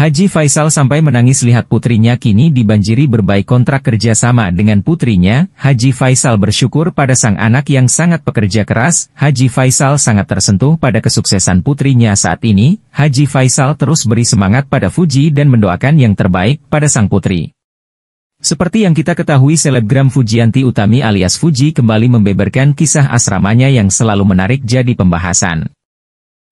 Haji Faisal sampai menangis lihat putrinya kini dibanjiri berbaik kontrak kerjasama dengan putrinya, Haji Faisal bersyukur pada sang anak yang sangat pekerja keras, Haji Faisal sangat tersentuh pada kesuksesan putrinya saat ini, Haji Faisal terus beri semangat pada Fuji dan mendoakan yang terbaik pada sang putri. Seperti yang kita ketahui selebgram Fujianti Utami alias Fuji kembali membeberkan kisah asramanya yang selalu menarik jadi pembahasan.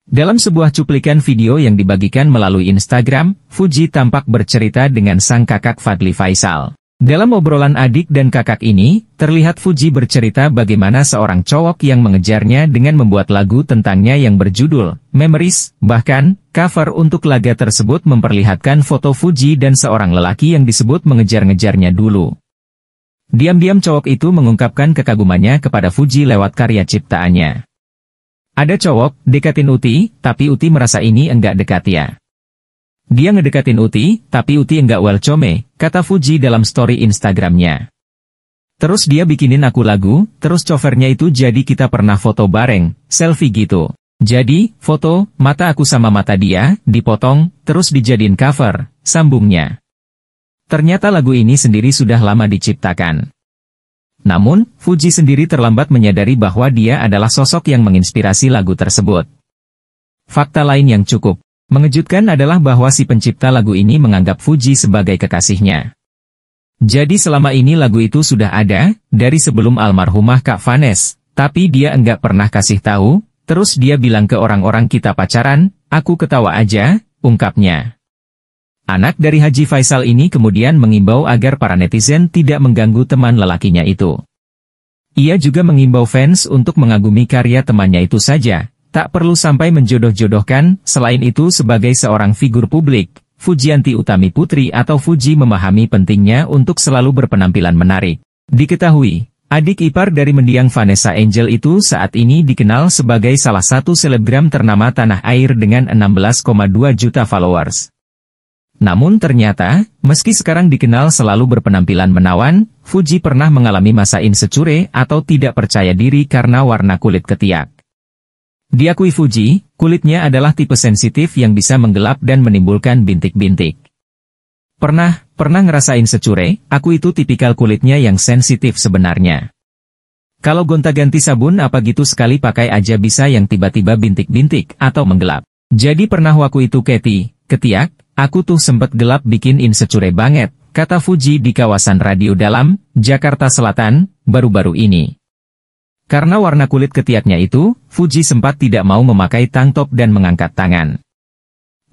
Dalam sebuah cuplikan video yang dibagikan melalui Instagram, Fuji tampak bercerita dengan sang kakak Fadli Faisal. Dalam obrolan adik dan kakak ini, terlihat Fuji bercerita bagaimana seorang cowok yang mengejarnya dengan membuat lagu tentangnya yang berjudul Memories, bahkan, cover untuk laga tersebut memperlihatkan foto Fuji dan seorang lelaki yang disebut mengejar-ngejarnya dulu. Diam-diam cowok itu mengungkapkan kekagumannya kepada Fuji lewat karya ciptaannya. Ada cowok, dekatin Uti, tapi Uti merasa ini enggak dekat ya. Dia ngedekatin Uti, tapi Uti enggak well come, kata Fuji dalam story Instagramnya. Terus dia bikinin aku lagu, terus covernya itu jadi kita pernah foto bareng, selfie gitu. Jadi, foto, mata aku sama mata dia, dipotong, terus dijadiin cover, sambungnya. Ternyata lagu ini sendiri sudah lama diciptakan. Namun, Fuji sendiri terlambat menyadari bahwa dia adalah sosok yang menginspirasi lagu tersebut. Fakta lain yang cukup mengejutkan adalah bahwa si pencipta lagu ini menganggap Fuji sebagai kekasihnya. Jadi selama ini lagu itu sudah ada, dari sebelum almarhumah Kak Vanes, tapi dia enggak pernah kasih tahu, terus dia bilang ke orang-orang kita pacaran, aku ketawa aja, ungkapnya. Anak dari Haji Faisal ini kemudian mengimbau agar para netizen tidak mengganggu teman lelakinya itu. Ia juga mengimbau fans untuk mengagumi karya temannya itu saja, tak perlu sampai menjodoh-jodohkan, selain itu sebagai seorang figur publik, Fujianti Utami Putri atau Fuji memahami pentingnya untuk selalu berpenampilan menarik. Diketahui, adik ipar dari mendiang Vanessa Angel itu saat ini dikenal sebagai salah satu selebgram ternama tanah air dengan 16,2 juta followers. Namun ternyata, meski sekarang dikenal selalu berpenampilan menawan, Fuji pernah mengalami masa insecure atau tidak percaya diri karena warna kulit ketiak. Diakui Fuji, kulitnya adalah tipe sensitif yang bisa menggelap dan menimbulkan bintik-bintik. Pernah, pernah ngerasain secure, aku itu tipikal kulitnya yang sensitif sebenarnya. Kalau gonta-ganti sabun apa gitu sekali pakai aja bisa yang tiba-tiba bintik-bintik atau menggelap. Jadi pernah waktu itu keti, ketiak, Aku tuh sempet gelap bikin insecure banget, kata Fuji di kawasan Radio Dalam, Jakarta Selatan, baru-baru ini. Karena warna kulit ketiaknya itu, Fuji sempat tidak mau memakai tank top dan mengangkat tangan.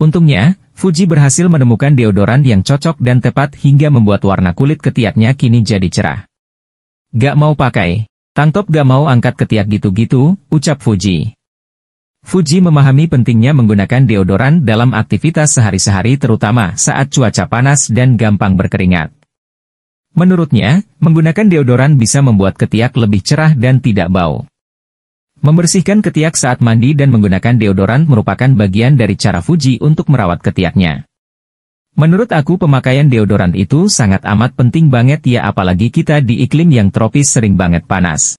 Untungnya, Fuji berhasil menemukan deodoran yang cocok dan tepat hingga membuat warna kulit ketiaknya kini jadi cerah. Gak mau pakai. Tank top gak mau angkat ketiak gitu-gitu, ucap Fuji. Fuji memahami pentingnya menggunakan deodoran dalam aktivitas sehari-hari terutama saat cuaca panas dan gampang berkeringat. Menurutnya, menggunakan deodoran bisa membuat ketiak lebih cerah dan tidak bau. Membersihkan ketiak saat mandi dan menggunakan deodoran merupakan bagian dari cara Fuji untuk merawat ketiaknya. Menurut aku pemakaian deodoran itu sangat amat penting banget ya apalagi kita di iklim yang tropis sering banget panas.